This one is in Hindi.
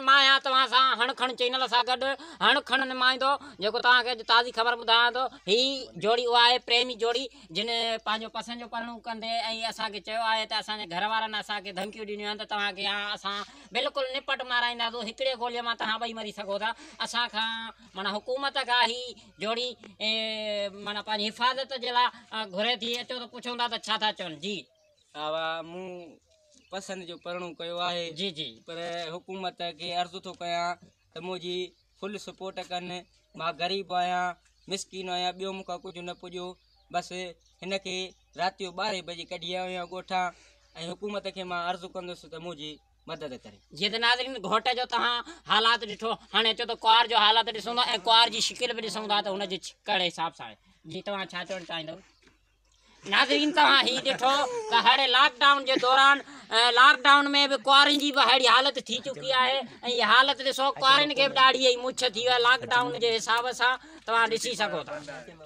मैं आहियां सा हणखण चैनल से गड हणखण निमाईंदो जेको तव्हांखे ताज़ी ख़बर बुधा थो हीअ जोड़ी उहा आहे प्रेमी जोड़ी जिन पंहिंजो पसंदि जो परणो कंदे ऐं असांखे चयो आहे त असांजे घर वारनि असांखे धमकियूं ॾिनियूं आहिनि निपट माराईंदासीं हिकिड़े गोलीअ मां तव्हां ॿई मरी सोता असा मन माना हुकूमत का ही जोड़ी माना पंहिंजी हिफ़ाज़त जला घुरे थी अचो त पुछूं छा जी पसंद जो परणो कयो आहे जी जी पर हुकूमत के अर्ज तो कया त मुंहिंजी फुल सपोर्ट कन मां ग़रीब आया मिसकीन आया बियो मूंखां कुछ न पुजो बस हिन के राति जो ॿारहें बजे कडी आयो गोठा ए हुकूमत के मां अर्ज कंदो त मुंहिंजी मदद करे जीअं त नाज़रीन घोट जो तहां हालात दिठो हने चो तो क्वार जो हालात दिसंदो ए क्वार जी शिकिल भी ॾिसूं त उन जे कहिड़े हिसाब सा जी तवा छा चवणु चाहींदव नाज़रीन तव्हां हीउ ॾिठो त हरे लॉकडाउन जे दौरान लॉकडाउन में भी क्वारन की अड़ी हालत थी चुकी है ये हालत दिसो तो क्वारन के भी ढी मुछ थी लॉकडाउन अच्छा, के हिसाब से तुम ऐसी